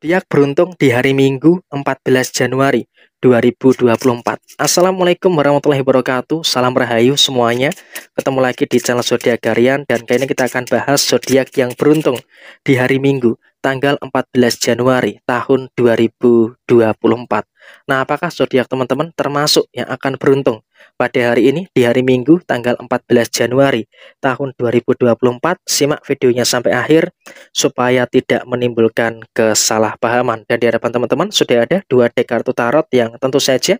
Diak beruntung di hari Minggu 14 Januari 2024 Assalamualaikum warahmatullahi wabarakatuh Salam rahayu semuanya Ketemu lagi di channel Zodiak Garian Dan kali ini kita akan bahas zodiak yang beruntung di hari Minggu tanggal 14 Januari tahun 2024. Nah, apakah zodiak teman-teman termasuk yang akan beruntung pada hari ini di hari Minggu tanggal 14 Januari tahun 2024? Simak videonya sampai akhir supaya tidak menimbulkan kesalahpahaman. Dan di hadapan teman-teman sudah ada dua dek kartu tarot yang tentu saja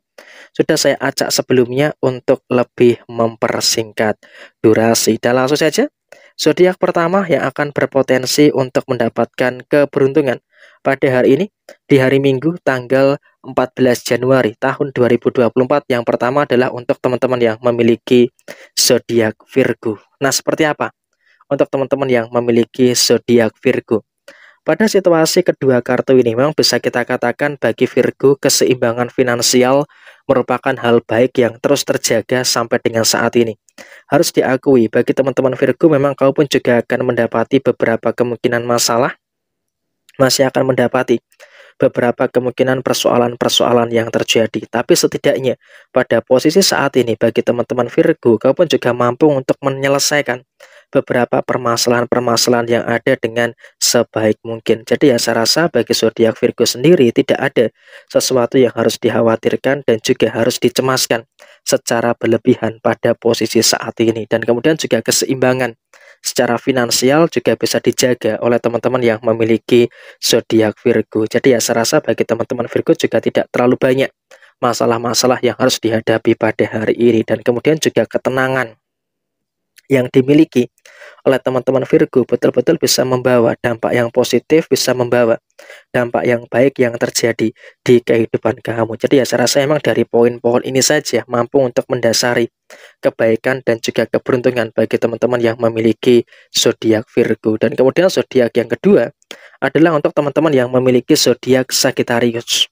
sudah saya acak sebelumnya untuk lebih mempersingkat durasi. Dan langsung saja Zodiak pertama yang akan berpotensi untuk mendapatkan keberuntungan pada hari ini di hari Minggu tanggal 14 Januari tahun 2024 yang pertama adalah untuk teman-teman yang memiliki zodiak Virgo. Nah, seperti apa? Untuk teman-teman yang memiliki zodiak Virgo. Pada situasi kedua kartu ini memang bisa kita katakan bagi Virgo keseimbangan finansial merupakan hal baik yang terus terjaga sampai dengan saat ini. Harus diakui bagi teman-teman Virgo memang kau pun juga akan mendapati beberapa kemungkinan masalah masih akan mendapati beberapa kemungkinan persoalan-persoalan yang terjadi. Tapi setidaknya pada posisi saat ini bagi teman-teman Virgo kau pun juga mampu untuk menyelesaikan beberapa permasalahan-permasalahan yang ada dengan sebaik mungkin. Jadi ya saya rasa bagi zodiak Virgo sendiri tidak ada sesuatu yang harus dikhawatirkan dan juga harus dicemaskan secara berlebihan pada posisi saat ini dan kemudian juga keseimbangan secara finansial juga bisa dijaga oleh teman-teman yang memiliki zodiak Virgo. Jadi ya saya rasa bagi teman-teman Virgo juga tidak terlalu banyak masalah-masalah yang harus dihadapi pada hari ini dan kemudian juga ketenangan yang dimiliki oleh teman-teman Virgo betul-betul bisa membawa dampak yang positif, bisa membawa dampak yang baik yang terjadi di kehidupan kamu. Jadi ya saya rasa emang dari poin-poin ini saja mampu untuk mendasari kebaikan dan juga keberuntungan bagi teman-teman yang memiliki zodiak Virgo. Dan kemudian zodiak yang kedua adalah untuk teman-teman yang memiliki zodiak Sagittarius.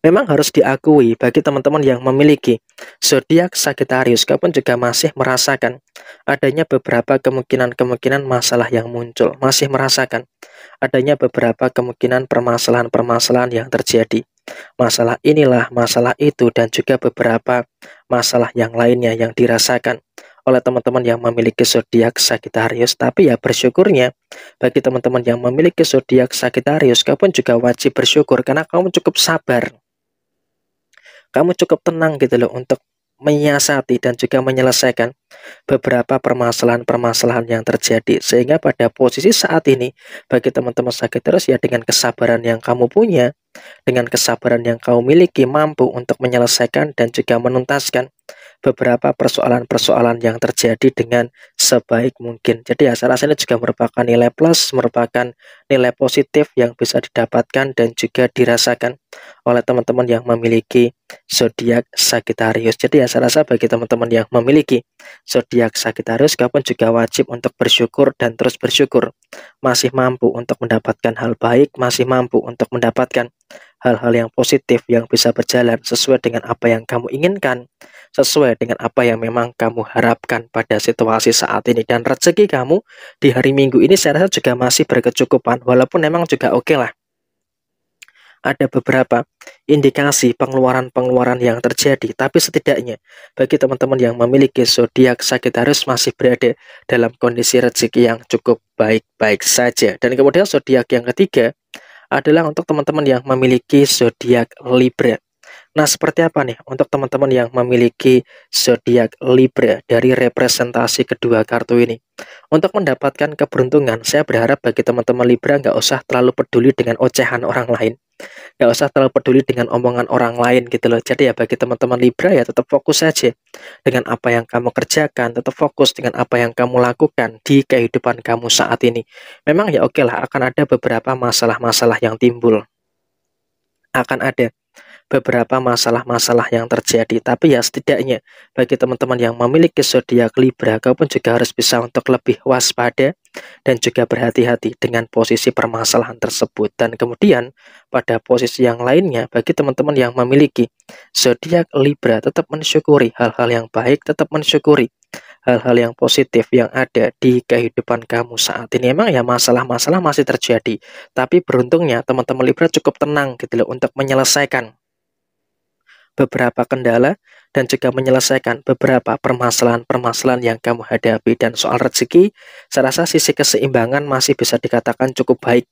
Memang harus diakui bagi teman-teman yang memiliki zodiak Sagittarius, kapan juga masih merasakan adanya beberapa kemungkinan-kemungkinan masalah yang muncul, masih merasakan adanya beberapa kemungkinan permasalahan-permasalahan yang terjadi. Masalah inilah, masalah itu, dan juga beberapa masalah yang lainnya yang dirasakan oleh teman-teman yang memiliki zodiak Sagittarius. Tapi ya bersyukurnya bagi teman-teman yang memiliki zodiak Sagittarius, kamu juga wajib bersyukur karena kamu cukup sabar kamu cukup tenang gitu loh untuk menyiasati dan juga menyelesaikan beberapa permasalahan-permasalahan yang terjadi sehingga pada posisi saat ini bagi teman-teman sakit terus ya dengan kesabaran yang kamu punya dengan kesabaran yang kamu miliki mampu untuk menyelesaikan dan juga menuntaskan beberapa persoalan-persoalan yang terjadi dengan sebaik mungkin. Jadi ya saya rasa ini juga merupakan nilai plus, merupakan nilai positif yang bisa didapatkan dan juga dirasakan oleh teman-teman yang memiliki zodiak Sagittarius. Jadi ya saya rasa bagi teman-teman yang memiliki zodiak Sagittarius kapan juga wajib untuk bersyukur dan terus bersyukur. Masih mampu untuk mendapatkan hal baik, masih mampu untuk mendapatkan hal-hal yang positif yang bisa berjalan sesuai dengan apa yang kamu inginkan, sesuai dengan apa yang memang kamu harapkan pada situasi saat ini. Dan rezeki kamu di hari Minggu ini saya rasa juga masih berkecukupan, walaupun memang juga oke okay lah. Ada beberapa indikasi pengeluaran-pengeluaran yang terjadi, tapi setidaknya bagi teman-teman yang memiliki zodiak Sagittarius masih berada dalam kondisi rezeki yang cukup baik-baik saja. Dan kemudian zodiak yang ketiga adalah untuk teman-teman yang memiliki zodiak Libra. Nah, seperti apa nih untuk teman-teman yang memiliki zodiak Libra dari representasi kedua kartu ini? Untuk mendapatkan keberuntungan, saya berharap bagi teman-teman Libra nggak usah terlalu peduli dengan ocehan orang lain. Nggak usah terlalu peduli dengan omongan orang lain gitu loh. Jadi ya bagi teman-teman Libra ya tetap fokus saja dengan apa yang kamu kerjakan, tetap fokus dengan apa yang kamu lakukan di kehidupan kamu saat ini. Memang ya oke okay lah akan ada beberapa masalah-masalah yang timbul akan ada beberapa masalah-masalah yang terjadi. Tapi ya setidaknya bagi teman-teman yang memiliki zodiak Libra, kau pun juga harus bisa untuk lebih waspada dan juga berhati-hati dengan posisi permasalahan tersebut. Dan kemudian pada posisi yang lainnya, bagi teman-teman yang memiliki zodiak Libra, tetap mensyukuri hal-hal yang baik, tetap mensyukuri hal-hal yang positif yang ada di kehidupan kamu saat ini. Emang ya masalah-masalah masih terjadi, tapi beruntungnya teman-teman Libra cukup tenang gitu loh untuk menyelesaikan beberapa kendala dan juga menyelesaikan beberapa permasalahan-permasalahan yang kamu hadapi dan soal rezeki, saya rasa sisi keseimbangan masih bisa dikatakan cukup baik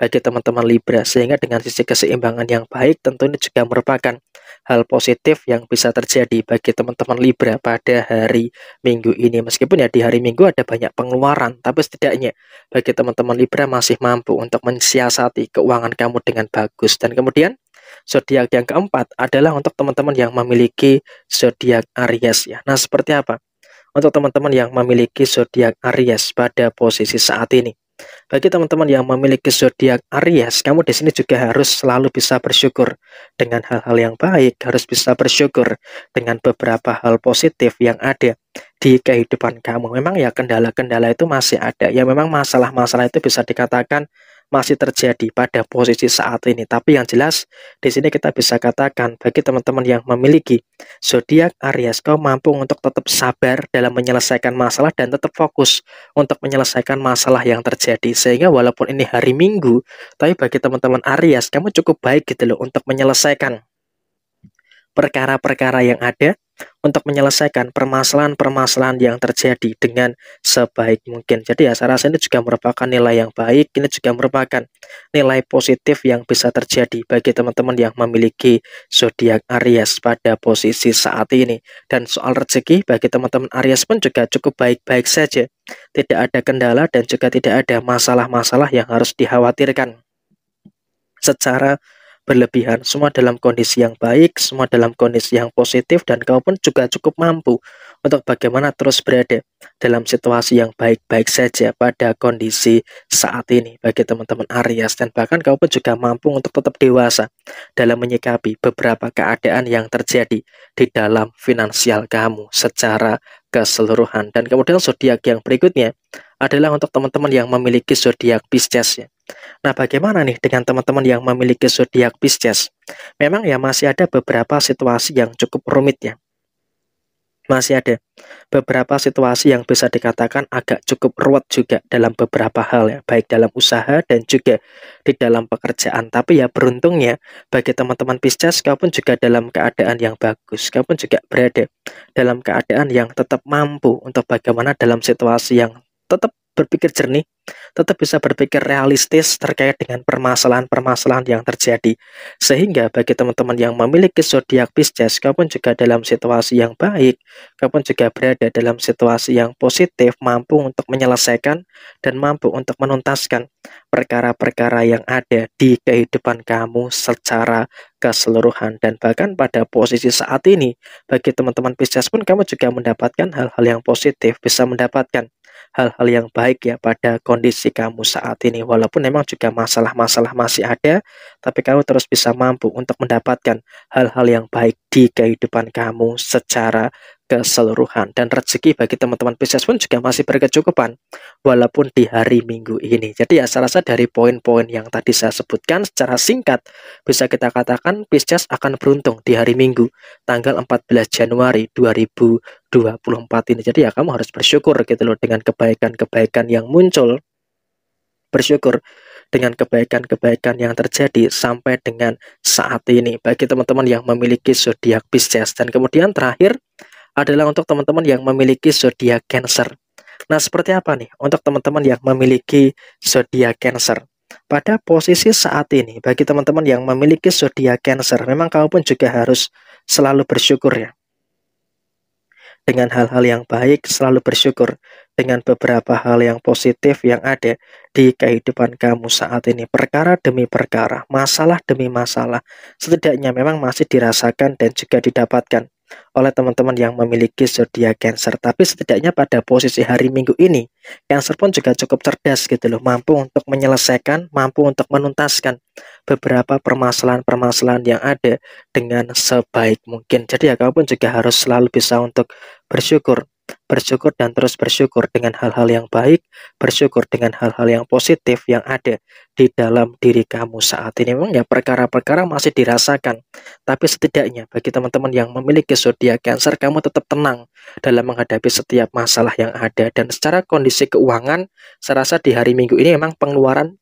bagi teman-teman Libra sehingga dengan sisi keseimbangan yang baik tentu ini juga merupakan hal positif yang bisa terjadi bagi teman-teman Libra pada hari Minggu ini meskipun ya di hari Minggu ada banyak pengeluaran tapi setidaknya bagi teman-teman Libra masih mampu untuk mensiasati keuangan kamu dengan bagus dan kemudian zodiak yang keempat adalah untuk teman-teman yang memiliki zodiak Aries ya. Nah, seperti apa? Untuk teman-teman yang memiliki zodiak Aries pada posisi saat ini. Bagi teman-teman yang memiliki zodiak Aries, kamu di sini juga harus selalu bisa bersyukur dengan hal-hal yang baik, harus bisa bersyukur dengan beberapa hal positif yang ada di kehidupan kamu. Memang ya kendala-kendala itu masih ada. Ya memang masalah-masalah itu bisa dikatakan masih terjadi pada posisi saat ini. Tapi yang jelas di sini kita bisa katakan bagi teman-teman yang memiliki zodiak Aries kau mampu untuk tetap sabar dalam menyelesaikan masalah dan tetap fokus untuk menyelesaikan masalah yang terjadi. Sehingga walaupun ini hari Minggu, tapi bagi teman-teman Aries kamu cukup baik gitu loh untuk menyelesaikan perkara-perkara yang ada untuk menyelesaikan permasalahan-permasalahan yang terjadi dengan sebaik mungkin. Jadi ya saya rasa ini juga merupakan nilai yang baik, ini juga merupakan nilai positif yang bisa terjadi bagi teman-teman yang memiliki zodiak Aries pada posisi saat ini. Dan soal rezeki bagi teman-teman Aries pun juga cukup baik-baik saja. Tidak ada kendala dan juga tidak ada masalah-masalah yang harus dikhawatirkan secara berlebihan. Semua dalam kondisi yang baik, semua dalam kondisi yang positif, dan kau pun juga cukup mampu untuk bagaimana terus berada dalam situasi yang baik-baik saja pada kondisi saat ini bagi teman-teman Aries. Dan bahkan kau pun juga mampu untuk tetap dewasa dalam menyikapi beberapa keadaan yang terjadi di dalam finansial kamu secara keseluruhan. Dan kemudian zodiak yang berikutnya adalah untuk teman-teman yang memiliki zodiak Pisces ya. Nah, bagaimana nih dengan teman-teman yang memiliki zodiak Pisces? Memang ya masih ada beberapa situasi yang cukup rumit ya. Masih ada beberapa situasi yang bisa dikatakan agak cukup ruwet juga dalam beberapa hal ya, baik dalam usaha dan juga di dalam pekerjaan. Tapi ya beruntungnya bagi teman-teman Pisces, kau pun juga dalam keadaan yang bagus, kau pun juga berada dalam keadaan yang tetap mampu untuk bagaimana dalam situasi yang tetap berpikir jernih, tetap bisa berpikir realistis terkait dengan permasalahan-permasalahan yang terjadi. Sehingga bagi teman-teman yang memiliki zodiak Pisces, kapan juga dalam situasi yang baik, kapan juga berada dalam situasi yang positif, mampu untuk menyelesaikan dan mampu untuk menuntaskan perkara-perkara yang ada di kehidupan kamu secara keseluruhan dan bahkan pada posisi saat ini bagi teman-teman Pisces pun kamu juga mendapatkan hal-hal yang positif bisa mendapatkan hal-hal yang baik ya pada kondisi kamu saat ini. Walaupun memang juga masalah-masalah masih ada, tapi kamu terus bisa mampu untuk mendapatkan hal-hal yang baik di kehidupan kamu secara keseluruhan dan rezeki bagi teman-teman Pisces pun juga masih berkecukupan walaupun di hari Minggu ini. Jadi ya saya rasa dari poin-poin yang tadi saya sebutkan secara singkat bisa kita katakan Pisces akan beruntung di hari Minggu tanggal 14 Januari 2024 ini. Jadi ya kamu harus bersyukur gitu loh dengan kebaikan-kebaikan yang muncul. Bersyukur dengan kebaikan-kebaikan yang terjadi sampai dengan saat ini bagi teman-teman yang memiliki zodiak Pisces dan kemudian terakhir adalah untuk teman-teman yang memiliki zodiak Cancer. Nah, seperti apa nih untuk teman-teman yang memiliki zodiak Cancer? Pada posisi saat ini, bagi teman-teman yang memiliki zodiak Cancer, memang kamu pun juga harus selalu bersyukur ya. Dengan hal-hal yang baik, selalu bersyukur dengan beberapa hal yang positif yang ada di kehidupan kamu saat ini. Perkara demi perkara, masalah demi masalah, setidaknya memang masih dirasakan dan juga didapatkan oleh teman-teman yang memiliki zodiak Cancer. Tapi setidaknya pada posisi hari Minggu ini, Cancer pun juga cukup cerdas gitu loh, mampu untuk menyelesaikan, mampu untuk menuntaskan beberapa permasalahan-permasalahan yang ada dengan sebaik mungkin. Jadi ya kamu pun juga harus selalu bisa untuk bersyukur bersyukur dan terus bersyukur dengan hal-hal yang baik, bersyukur dengan hal-hal yang positif yang ada di dalam diri kamu saat ini. Memang ya perkara-perkara masih dirasakan, tapi setidaknya bagi teman-teman yang memiliki zodiak Cancer, kamu tetap tenang dalam menghadapi setiap masalah yang ada dan secara kondisi keuangan, saya rasa di hari Minggu ini memang pengeluaran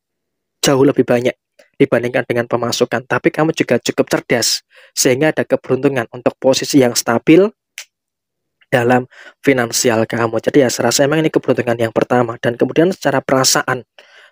jauh lebih banyak dibandingkan dengan pemasukan, tapi kamu juga cukup cerdas sehingga ada keberuntungan untuk posisi yang stabil dalam finansial kamu. Jadi ya saya rasa emang ini keberuntungan yang pertama dan kemudian secara perasaan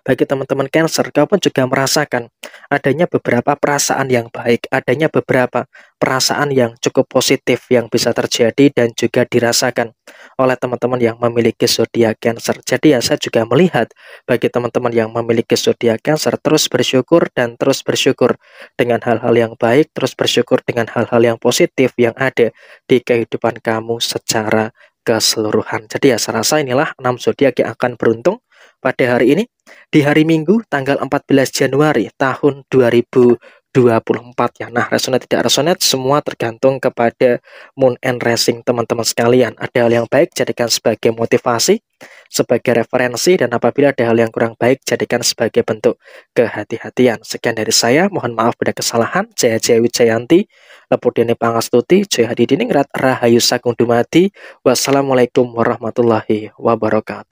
bagi teman-teman Cancer, pun juga merasakan adanya beberapa perasaan yang baik, adanya beberapa perasaan yang cukup positif yang bisa terjadi dan juga dirasakan oleh teman-teman yang memiliki zodiak Cancer. Jadi ya saya juga melihat bagi teman-teman yang memiliki zodiak Cancer terus bersyukur dan terus bersyukur dengan hal-hal yang baik, terus bersyukur dengan hal-hal yang positif yang ada di kehidupan kamu secara keseluruhan. Jadi ya saya rasa inilah 6 zodiak yang akan beruntung pada hari ini di hari Minggu tanggal 14 Januari tahun 2024 ya. Nah, resonate tidak resonet, semua tergantung kepada moon and racing teman-teman sekalian. Ada hal yang baik jadikan sebagai motivasi, sebagai referensi dan apabila ada hal yang kurang baik jadikan sebagai bentuk kehati-hatian. Sekian dari saya, mohon maaf pada kesalahan. Jaya Jaya Wijayanti, Lepudini Pangastuti, Jaya Hadi Diningrat, Rahayu Sagung Dumadi. Wassalamualaikum warahmatullahi wabarakatuh.